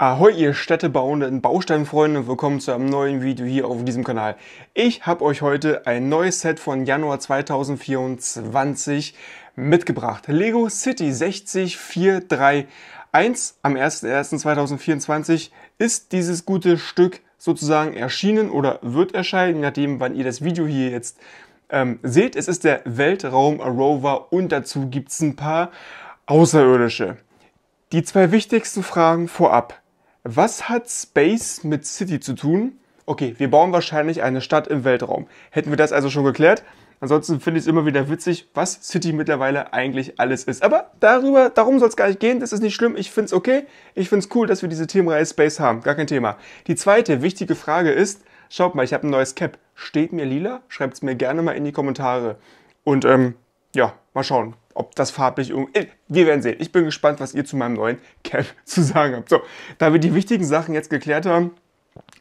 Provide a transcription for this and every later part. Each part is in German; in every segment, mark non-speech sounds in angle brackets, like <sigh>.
Ahoi ihr Städtebauenden, Bausteinfreunde, willkommen zu einem neuen Video hier auf diesem Kanal. Ich habe euch heute ein neues Set von Januar 2024 mitgebracht. Lego City 60431 am 01.01.2024 ist dieses gute Stück sozusagen erschienen oder wird erscheinen, nachdem wann ihr das Video hier jetzt ähm, seht. Es ist der Weltraum Rover und dazu gibt's ein paar Außerirdische. Die zwei wichtigsten Fragen vorab. Was hat Space mit City zu tun? Okay, wir bauen wahrscheinlich eine Stadt im Weltraum. Hätten wir das also schon geklärt? Ansonsten finde ich es immer wieder witzig, was City mittlerweile eigentlich alles ist. Aber darüber, darum soll es gar nicht gehen. Das ist nicht schlimm. Ich finde es okay. Ich finde es cool, dass wir diese Themenreihe Space haben. Gar kein Thema. Die zweite wichtige Frage ist, schaut mal, ich habe ein neues Cap. Steht mir lila? Schreibt es mir gerne mal in die Kommentare. Und ähm, ja, mal schauen ob das farblich irgendwie... Äh, wir werden sehen. Ich bin gespannt, was ihr zu meinem neuen Cap <laughs> zu sagen habt. So, da wir die wichtigen Sachen jetzt geklärt haben,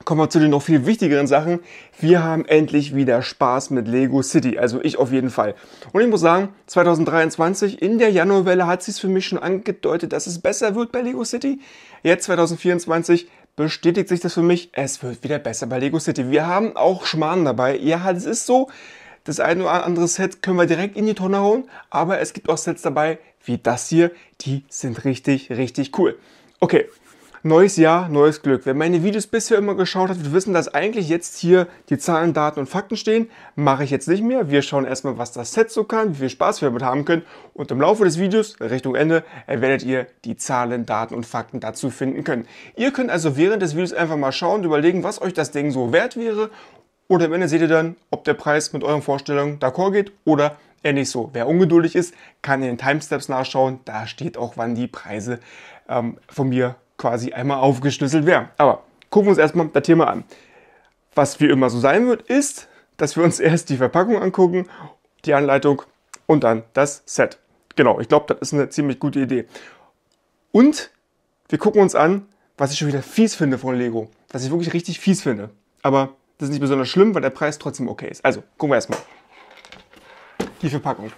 Kommen wir zu den noch viel wichtigeren Sachen. Wir haben endlich wieder Spaß mit Lego City, also ich auf jeden Fall. Und ich muss sagen, 2023 in der Januarwelle hat sie es für mich schon angedeutet, dass es besser wird bei Lego City. Jetzt 2024 bestätigt sich das für mich, es wird wieder besser bei Lego City. Wir haben auch Schmarrn dabei. Ja, es ist so, das eine oder andere Set können wir direkt in die Tonne hauen, aber es gibt auch Sets dabei, wie das hier, die sind richtig, richtig cool. Okay, neues Jahr, neues Glück. Wer meine Videos bisher immer geschaut hat, wird wissen, dass eigentlich jetzt hier die Zahlen, Daten und Fakten stehen. Mache ich jetzt nicht mehr. Wir schauen erstmal, was das Set so kann, wie viel Spaß wir damit haben können. Und im Laufe des Videos, Richtung Ende, werdet ihr die Zahlen, Daten und Fakten dazu finden können. Ihr könnt also während des Videos einfach mal schauen und überlegen, was euch das Ding so wert wäre und am Ende seht ihr dann, ob der Preis mit euren Vorstellungen d'accord geht oder eher nicht so. Wer ungeduldig ist, kann in den Timesteps nachschauen. Da steht auch, wann die Preise ähm, von mir quasi einmal aufgeschlüsselt werden. Aber gucken wir uns erstmal das Thema an. Was wie immer so sein wird, ist, dass wir uns <laughs> erst die Verpackung angucken, die Anleitung und dann das Set. Genau, ich glaube, das ist eine ziemlich gute Idee. Und wir gucken uns an, was ich schon wieder fies finde von Lego. Was ich wirklich richtig fies finde. Aber das ist nicht besonders schlimm, weil der Preis trotzdem okay ist. Also, gucken wir erstmal. Die Verpackung.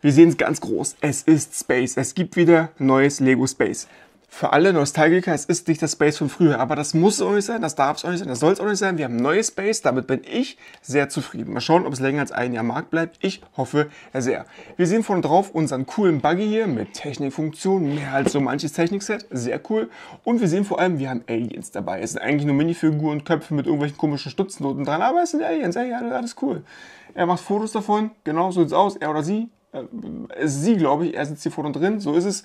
Wir sehen es ganz groß. Es ist Space. Es gibt wieder neues Lego Space für alle Nostalgiker, es ist nicht das Space von früher, aber das muss es auch nicht sein, das darf es auch nicht sein, das soll es auch nicht sein. Wir haben neue Space, damit bin ich sehr zufrieden. Mal schauen, ob es länger als ein Jahr Markt bleibt. Ich hoffe sehr. Wir sehen vorne drauf unseren coolen Buggy hier mit Technikfunktionen, mehr als so manches Technikset, sehr cool. Und wir sehen vor allem, wir haben Aliens dabei. Es sind eigentlich nur Minifiguren und Köpfe mit irgendwelchen komischen Stutzennoten dran, aber es sind Aliens, ey, alles cool. Er macht Fotos davon, genau so sieht es aus, er oder sie. Äh, sie, glaube ich, er sitzt hier vorne drin, so ist es.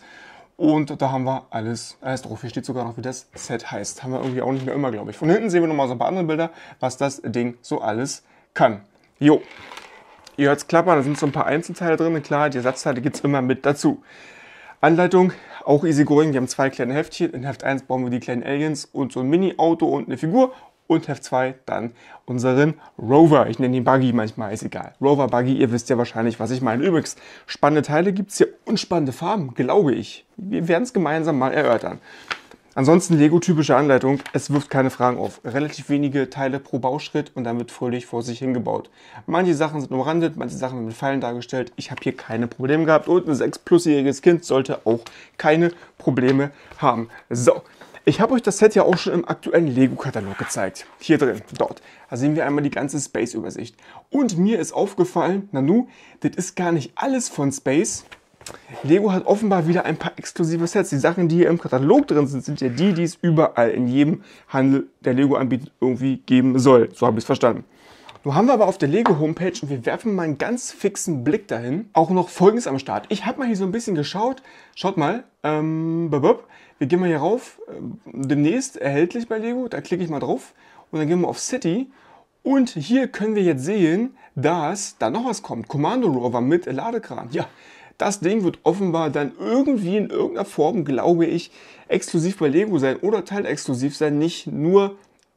Und da haben wir alles, alles drauf. Hier steht sogar noch, wie das Set heißt. Haben wir irgendwie auch nicht mehr immer, glaube ich. Von hinten sehen wir nochmal so ein paar andere Bilder, was das Ding so alles kann. Jo. Ihr hört es klappern, da sind so ein paar Einzelteile drin. Klar, die Ersatzteile gibt es immer mit dazu. Anleitung, auch easy going. Wir haben zwei kleine Heftchen. In Heft 1 bauen wir die kleinen Aliens und so ein Mini-Auto und eine Figur und Heft 2 dann unseren Rover. Ich nenne ihn Buggy manchmal, ist egal. Rover, Buggy, ihr wisst ja wahrscheinlich, was ich meine. Übrigens, spannende Teile gibt es hier und spannende Farben, glaube ich. Wir werden es gemeinsam mal erörtern. Ansonsten Lego-typische Anleitung, es wirft keine Fragen auf. Relativ wenige Teile pro Bauschritt und dann wird fröhlich vor sich hingebaut. Manche Sachen sind umrandet, manche Sachen mit Pfeilen dargestellt. Ich habe hier keine Probleme gehabt und ein 6-plus-jähriges Kind sollte auch keine Probleme haben. So, ich habe euch das Set ja auch schon im aktuellen Lego-Katalog gezeigt. Hier drin, dort. Da sehen wir einmal die ganze Space-Übersicht. Und mir ist aufgefallen, Nanu, das ist gar nicht alles von Space. Lego hat offenbar wieder ein paar exklusive Sets. Die Sachen, die hier im Katalog drin sind, sind ja die, die es überall in jedem Handel, der Lego anbietet, irgendwie geben soll. So habe ich es verstanden. Nun haben wir aber auf der Lego-Homepage, und wir werfen mal einen ganz fixen Blick dahin, auch noch Folgendes am Start. Ich habe mal hier so ein bisschen geschaut. Schaut mal, ähm, wir gehen mal hier rauf, ähm, demnächst erhältlich bei Lego, da klicke ich mal drauf und dann gehen wir auf City und hier können wir jetzt sehen, dass da noch was kommt. Commando Rover mit Ladekran. Ja, das Ding wird offenbar dann irgendwie in irgendeiner Form, glaube ich, exklusiv bei Lego sein oder teilexklusiv sein, nicht nur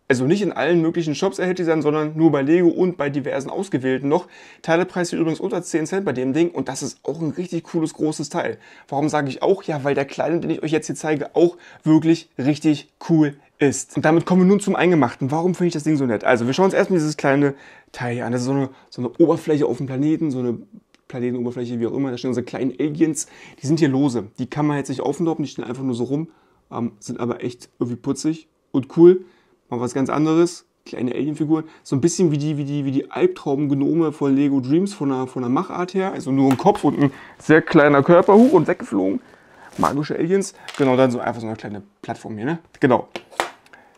also nicht in allen möglichen Shops erhältlich sein, sondern nur bei Lego und bei diversen ausgewählten noch. Teilepreis liegt übrigens unter 10 Cent bei dem Ding und das ist auch ein richtig cooles, großes Teil. Warum sage ich auch? Ja, weil der kleine, den ich euch jetzt hier zeige, auch wirklich richtig cool ist. Und damit kommen wir nun zum Eingemachten. Warum finde ich das Ding so nett? Also wir schauen uns erstmal dieses kleine Teil hier an. Das ist so eine, so eine Oberfläche auf dem Planeten, so eine Planetenoberfläche, wie auch immer. Da stehen unsere kleinen Aliens. Die sind hier lose. Die kann man jetzt nicht aufdoppen, die stehen einfach nur so rum, ähm, sind aber echt irgendwie putzig und cool mal was ganz anderes, kleine Alienfiguren, so ein bisschen wie die, wie die, wie die Albtraumgenome von Lego Dreams von der, von der Machart her, also nur ein Kopf und ein sehr kleiner Körper, hoch und weggeflogen. Magische Aliens, genau, dann so einfach so eine kleine Plattform hier, ne? Genau,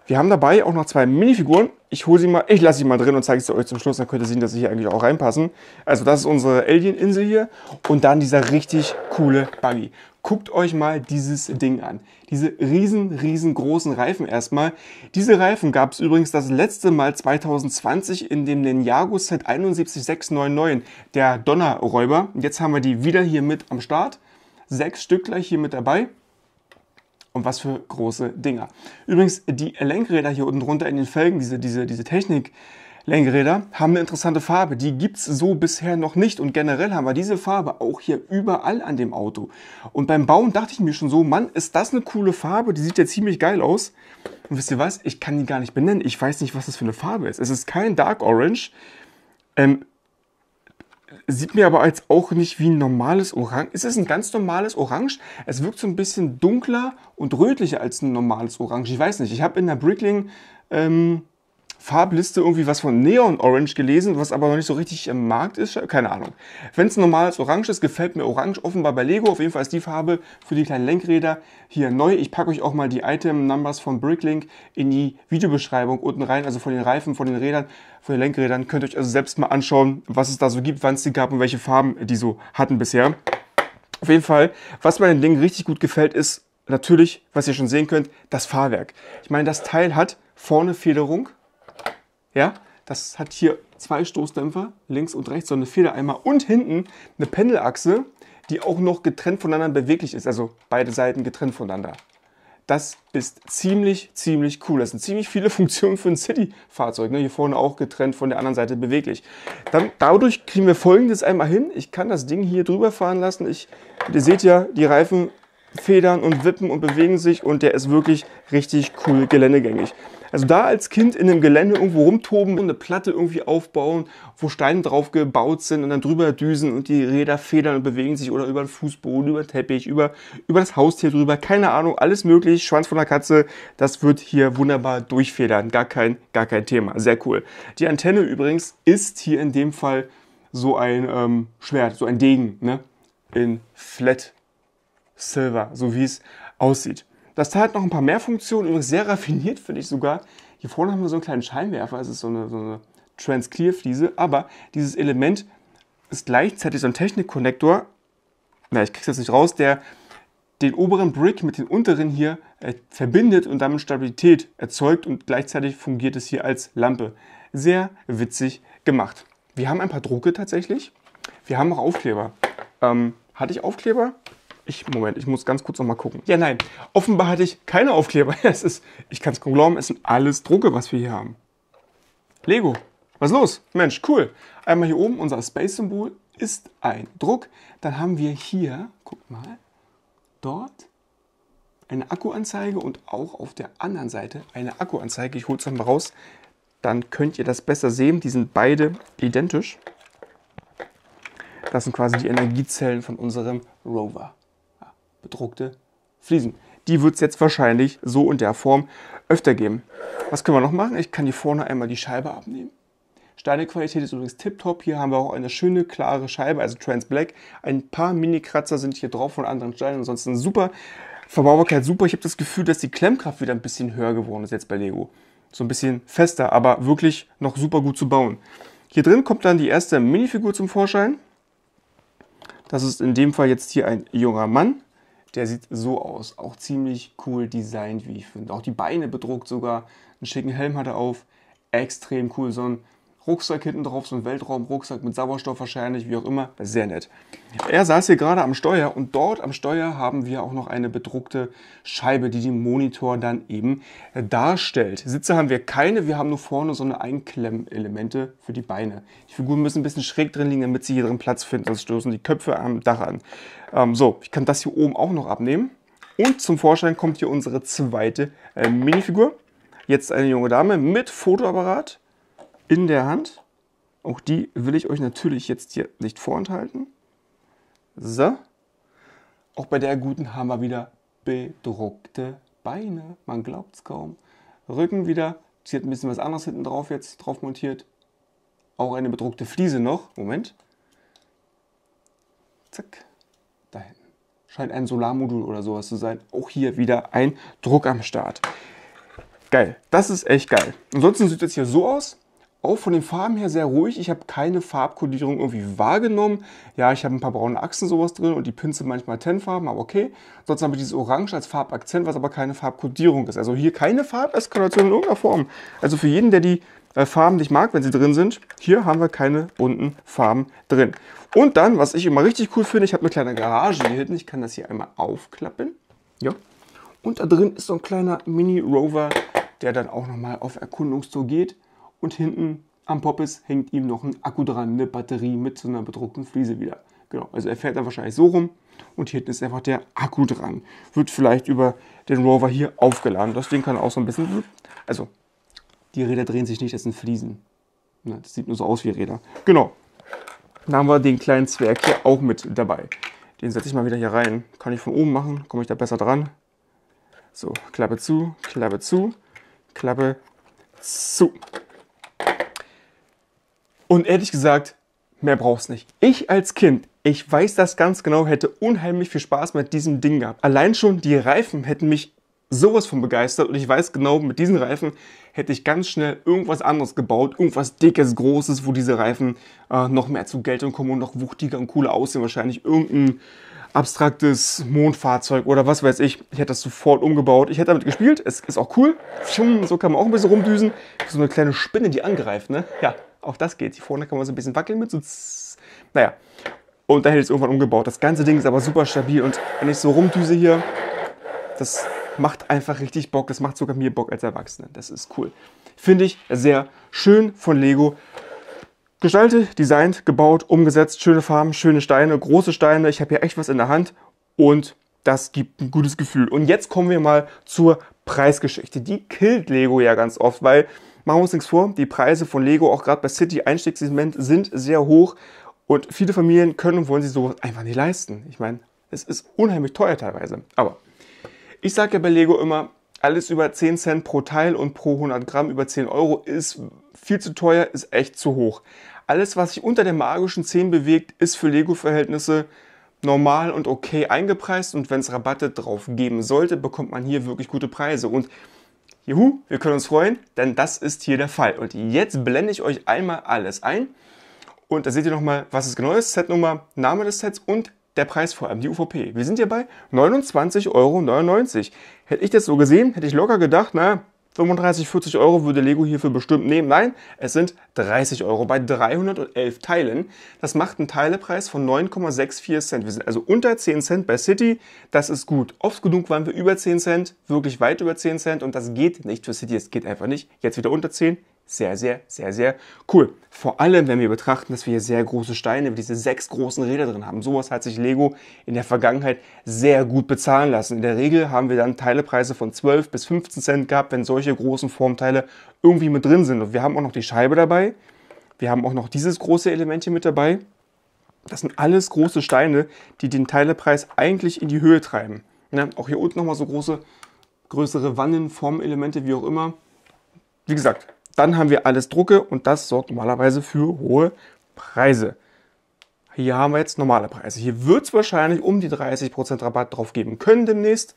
wir haben dabei auch noch zwei Minifiguren. Ich hole sie mal, ich lasse sie mal drin und zeige sie euch zum Schluss. Dann könnt ihr sehen, dass sie hier eigentlich auch reinpassen. Also das ist unsere Alien-Insel hier und dann dieser richtig coole Buggy. Guckt euch mal dieses Ding an. Diese riesen, riesengroßen Reifen erstmal. Diese Reifen gab es übrigens das letzte Mal 2020 in dem Ninjago Set 71699, der Donnerräuber. Jetzt haben wir die wieder hier mit am Start. Sechs Stück gleich hier mit dabei. Und was für große Dinger. Übrigens, die Lenkräder hier unten drunter in den Felgen, diese, diese, diese Technik, Lenkräder haben eine interessante Farbe. Die gibt's so bisher noch nicht. Und generell haben wir diese Farbe auch hier überall an dem Auto. Und beim Bauen dachte ich mir schon so, Mann, ist das eine coole Farbe? Die sieht ja ziemlich geil aus. Und wisst ihr was? Ich kann die gar nicht benennen. Ich weiß nicht, was das für eine Farbe ist. Es ist kein Dark Orange. Ähm, sieht mir aber jetzt auch nicht wie ein normales Orange. Ist Es ein ganz normales Orange. Es wirkt so ein bisschen dunkler und rötlicher als ein normales Orange. Ich weiß nicht. Ich habe in der Brickling ähm, Farbliste irgendwie was von Neon Orange gelesen, was aber noch nicht so richtig im Markt ist. Keine Ahnung. Wenn es normales Orange ist, gefällt mir Orange offenbar bei Lego. Auf jeden Fall ist die Farbe für die kleinen Lenkräder hier neu. Ich packe euch auch mal die Item-Numbers von Bricklink in die Videobeschreibung unten rein, also von den Reifen, von den Rädern, von den Lenkrädern. Könnt ihr euch also selbst mal anschauen, was es da so gibt, wann es die gab und welche Farben die so hatten bisher. Auf jeden Fall, was mir an den Dingen richtig gut gefällt, ist natürlich, was ihr schon sehen könnt, das Fahrwerk. Ich meine, das Teil hat vorne Federung, ja, das hat hier zwei Stoßdämpfer, links und rechts, so eine Federeimer und hinten eine Pendelachse, die auch noch getrennt voneinander beweglich ist, also beide Seiten getrennt voneinander. Das ist ziemlich, ziemlich cool. Das sind ziemlich viele <laughs> Funktionen für ein City-Fahrzeug. Ne? Hier vorne auch getrennt, von der anderen Seite beweglich. Dann, dadurch kriegen wir folgendes einmal hin. Ich kann das Ding hier drüber fahren lassen. Ich, ihr seht ja, die Reifen federn und wippen und bewegen sich und der ist wirklich richtig cool geländegängig. Also da als Kind in einem Gelände irgendwo rumtoben und eine Platte irgendwie aufbauen, wo Steine drauf gebaut sind und dann drüber düsen und die Räder federn und bewegen sich oder über den Fußboden, über den Teppich, über, über das Haustier drüber, keine Ahnung, alles möglich, Schwanz von der Katze, das wird hier wunderbar durchfedern, gar kein, gar kein Thema, sehr cool. Die Antenne übrigens ist hier in dem Fall so ein ähm, Schwert, so ein Degen, ne? in Flat Silver, so wie es aussieht. Das Teil hat noch ein paar mehr Funktionen, übrigens sehr raffiniert finde ich sogar. Hier vorne haben wir so einen kleinen Scheinwerfer, es ist so eine, so eine Trans-Clear-Fliese, aber dieses Element ist gleichzeitig so ein Technik-Konnektor, na, ich krieg's jetzt nicht raus, der den oberen Brick mit den unteren hier äh, verbindet und damit Stabilität erzeugt und gleichzeitig fungiert es hier als Lampe. Sehr witzig gemacht. Wir haben ein paar Drucke tatsächlich. Wir haben auch Aufkleber. Ähm, hatte ich Aufkleber? Ich, Moment, ich muss ganz kurz nochmal gucken. Ja, nein, offenbar hatte ich keine Aufkleber. Es <laughs> ist, ich kann es kaum glauben, es sind alles Drucke, was wir hier haben. Lego, was ist los? Mensch, cool. Einmal hier oben, unser Space-Symbol ist ein Druck. Dann haben wir hier, guck mal, dort eine Akkuanzeige und auch auf der anderen Seite eine Akkuanzeige. Ich hole es nochmal raus, dann könnt ihr das besser sehen. Die sind beide identisch. Das sind quasi die Energiezellen von unserem Rover bedruckte Fliesen. Die wird es jetzt wahrscheinlich so und der Form öfter geben. Was können wir noch machen? Ich kann hier vorne einmal die Scheibe abnehmen. Steinequalität ist übrigens tiptop. Hier haben wir auch eine schöne, klare Scheibe, also Trans Black. Ein paar Mini-Kratzer sind hier drauf von anderen Steinen. Ansonsten super. Verbaubarkeit super. Ich habe das Gefühl, dass die Klemmkraft wieder ein bisschen höher geworden ist jetzt bei Lego. So ein bisschen fester, aber wirklich noch super gut zu bauen. Hier drin kommt dann die erste Minifigur zum Vorschein. Das ist in dem Fall jetzt hier ein junger Mann. Der sieht so aus. Auch ziemlich cool designt, wie ich finde. Auch die Beine bedruckt sogar. Einen schicken Helm hat er auf. Extrem cool. So ein Rucksack hinten drauf, so ein Weltraumrucksack mit Sauerstoff wahrscheinlich, wie auch immer. Sehr nett. Er saß hier gerade am Steuer und dort am Steuer haben wir auch noch eine bedruckte Scheibe, die den Monitor dann eben äh, darstellt. Sitze haben wir keine, wir haben nur vorne so eine Einklemmelemente für die Beine. Die Figuren müssen ein bisschen schräg drin liegen, damit sie hier drin Platz finden. sonst stoßen die Köpfe am Dach an. Ähm, so, ich kann das hier oben auch noch abnehmen. Und zum Vorschein kommt hier unsere zweite äh, Minifigur. Jetzt eine junge Dame mit Fotoapparat in der Hand. Auch die will ich euch natürlich jetzt hier nicht vorenthalten. So. Auch bei der guten haben wir wieder bedruckte Beine. Man glaubt es kaum. Rücken wieder. Sie hat ein bisschen was anderes hinten drauf jetzt drauf montiert. Auch eine bedruckte Fliese noch. Moment. Zack. Da hinten. Scheint ein Solarmodul oder sowas zu sein. Auch hier wieder ein Druck am Start. Geil. Das ist echt geil. Ansonsten sieht es hier so aus auch von den Farben her sehr ruhig. Ich habe keine Farbkodierung irgendwie wahrgenommen. Ja, ich habe ein paar braune Achsen sowas drin und die Pinsel manchmal Tenfarben, aber okay. Sonst habe ich dieses Orange als Farbakzent, was aber keine Farbkodierung ist. Also hier keine Farbeskalation in irgendeiner Form. Also für jeden, der die äh, Farben nicht mag, wenn sie drin sind, hier haben wir keine bunten Farben drin. Und dann, was ich immer richtig cool finde, ich habe eine kleine Garage hier hinten. Ich kann das hier einmal aufklappen. Ja. Und da drin ist so ein kleiner Mini-Rover, der dann auch nochmal auf Erkundungstour geht und hinten am Poppes hängt ihm noch ein Akku dran, eine Batterie mit so einer bedruckten Fliese wieder. Genau, also er fährt da wahrscheinlich so rum und hinten ist einfach der Akku dran. Wird vielleicht über den Rover hier aufgeladen. Das Ding kann auch so ein bisschen, also die Räder drehen sich nicht, das sind Fliesen. Ne, das sieht nur so aus wie Räder. Genau, dann haben wir den kleinen Zwerg hier auch mit dabei. Den setze ich mal wieder hier rein. Kann ich von oben machen, komme ich da besser dran. So, Klappe zu, Klappe zu, Klappe zu. Und ehrlich gesagt, mehr brauchst nicht. Ich als Kind, ich weiß das ganz genau, hätte unheimlich viel Spaß mit diesem Ding gehabt. Allein schon die Reifen hätten mich sowas von begeistert und ich weiß genau, mit diesen Reifen hätte ich ganz schnell irgendwas anderes gebaut, irgendwas dickes, großes, wo diese Reifen äh, noch mehr zu Geltung kommen und noch wuchtiger und cooler aussehen wahrscheinlich. Irgendein abstraktes Mondfahrzeug oder was weiß ich. Ich hätte das sofort umgebaut. Ich hätte damit gespielt. Es ist auch cool. So kann man auch ein bisschen rumdüsen. So eine kleine Spinne, die angreift, ne? Ja, auch das geht. Hier vorne kann man so ein bisschen wackeln mit so. Naja. Und da hätte ich es irgendwann umgebaut. Das ganze Ding ist aber super stabil. Und wenn ich so rumdüse hier, das macht einfach richtig Bock. Das macht sogar mir Bock als Erwachsene. Das ist cool. Finde ich sehr schön von Lego. Gestaltet, designt, gebaut, umgesetzt. Schöne Farben, schöne Steine, große Steine. Ich habe hier echt was in der Hand. Und das gibt ein gutes Gefühl. Und jetzt kommen wir mal zur Preisgeschichte. Die killt Lego ja ganz oft, weil Machen wir uns nichts vor, die Preise von Lego, auch gerade bei City Einstiegssegment, sind sehr hoch und viele Familien können und wollen sich sowas einfach nicht leisten. Ich meine, es ist unheimlich teuer teilweise. Aber ich sage ja bei Lego immer, alles über 10 Cent pro Teil und pro 100 Gramm über 10 Euro ist viel zu teuer, ist echt zu hoch. Alles, was sich unter der magischen 10 bewegt, ist für Lego-Verhältnisse normal und okay eingepreist und wenn es Rabatte drauf geben sollte, bekommt man hier wirklich gute Preise. Und Juhu, wir können uns freuen, denn das ist hier der Fall. Und jetzt blende ich euch einmal alles ein. Und da seht ihr nochmal, was es genau ist, Setnummer, Name des Sets und der Preis vor allem, die UVP. Wir sind hier bei 29,99 Euro. Hätte ich das so gesehen, hätte ich locker gedacht, na, 35, 40 Euro würde Lego hierfür bestimmt nehmen. Nein, es sind 30 Euro bei 311 Teilen. Das macht einen Teilepreis von 9,64 Cent. Wir sind also unter 10 Cent bei City. Das ist gut. Oft genug waren wir über 10 Cent, wirklich weit über 10 Cent und das geht nicht für City. Es geht einfach nicht. Jetzt wieder unter 10, sehr, sehr, sehr, sehr cool. Vor allem, wenn wir betrachten, dass wir hier sehr große Steine, diese sechs großen Räder drin haben. Sowas hat sich Lego in der Vergangenheit sehr gut bezahlen lassen. In der Regel haben wir dann Teilepreise von 12 bis 15 Cent gehabt, wenn solche großen Formteile irgendwie mit drin sind. Und wir haben auch noch die Scheibe dabei. Wir haben auch noch dieses große Element hier mit dabei. Das sind alles große Steine, die den Teilepreis eigentlich in die Höhe treiben. Ja, auch hier unten nochmal so große, größere Wannen, Formelemente, wie auch immer. Wie gesagt, dann haben wir alles Drucke und das sorgt normalerweise für hohe Preise. Hier haben wir jetzt normale Preise. Hier wird es wahrscheinlich um die 30% Rabatt drauf geben können demnächst.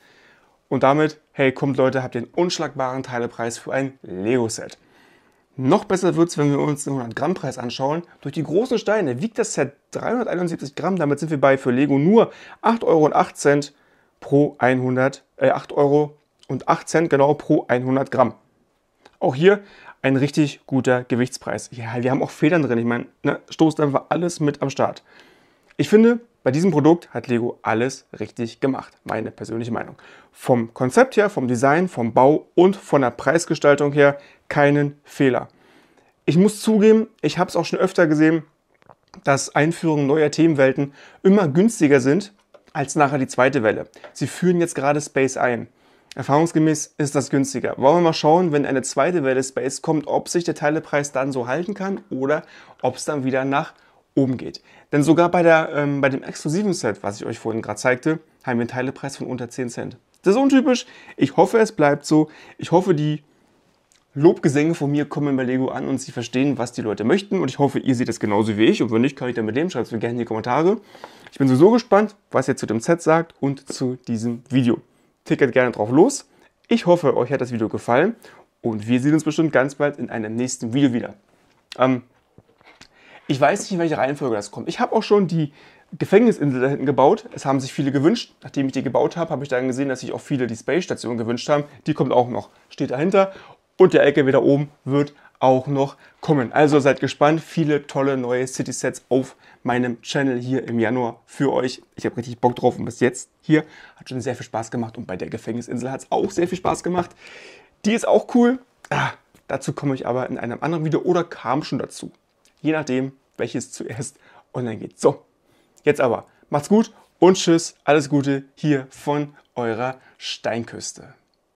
Und damit, hey, kommt Leute, habt den unschlagbaren Teilepreis für ein Lego-Set. Noch besser wird es, wenn wir uns den 100-Gramm-Preis anschauen. Durch die großen Steine wiegt das Set 371 Gramm. Damit sind wir bei für Lego nur 8,08 Euro pro 100, äh, 8 Euro und 8 äh, Cent genau pro 100 Gramm. Auch hier ein richtig guter Gewichtspreis. Ja, wir haben auch Federn drin. Ich meine, ne, Stoßdämpfer war alles mit am Start. Ich finde, bei diesem Produkt hat Lego alles richtig gemacht. Meine persönliche Meinung. Vom Konzept her, vom Design, vom Bau und von der Preisgestaltung her keinen Fehler. Ich muss zugeben, ich habe es auch schon öfter gesehen, dass Einführungen neuer Themenwelten immer günstiger sind als nachher die zweite Welle. Sie führen jetzt gerade Space ein. Erfahrungsgemäß ist das günstiger. Wollen wir mal schauen, wenn eine zweite Welle Space kommt, ob sich der Teilepreis dann so halten kann oder ob es dann wieder nach oben geht. Denn sogar bei, der, ähm, bei dem exklusiven Set, was ich euch vorhin gerade zeigte, haben wir einen Teilepreis von unter 10 Cent. Das ist untypisch. Ich hoffe, es bleibt so. Ich hoffe, die Lobgesänge von mir kommen bei Lego an und sie verstehen, was die Leute möchten. Und ich hoffe, ihr seht das genauso wie ich. Und wenn nicht, kann ich damit leben. Schreibt es mir gerne in die Kommentare. Ich bin sowieso gespannt, was ihr zu dem Set sagt und zu diesem Video tickert gerne drauf los. Ich hoffe, euch hat das Video gefallen und wir sehen uns bestimmt ganz bald in einem nächsten Video wieder. Ähm, ich weiß nicht, in welcher Reihenfolge das kommt. Ich habe auch schon die Gefängnisinsel da hinten gebaut. Es haben sich viele gewünscht. Nachdem ich die gebaut habe, habe ich dann gesehen, dass sich auch viele die Space Station gewünscht haben. Die kommt auch noch, steht dahinter. Und der LKW da oben wird auch noch kommen. Also seid gespannt, viele tolle neue City Sets auf meinem Channel hier im Januar für euch. Ich habe richtig Bock drauf und bis jetzt hier hat schon sehr viel Spaß gemacht und bei der Gefängnisinsel hat es auch sehr viel Spaß gemacht. Die ist auch cool. Ah, dazu komme ich aber in einem anderen Video oder kam schon dazu. Je nachdem, welches zuerst online geht. So, jetzt aber macht's gut und tschüss, alles Gute hier von eurer Steinküste.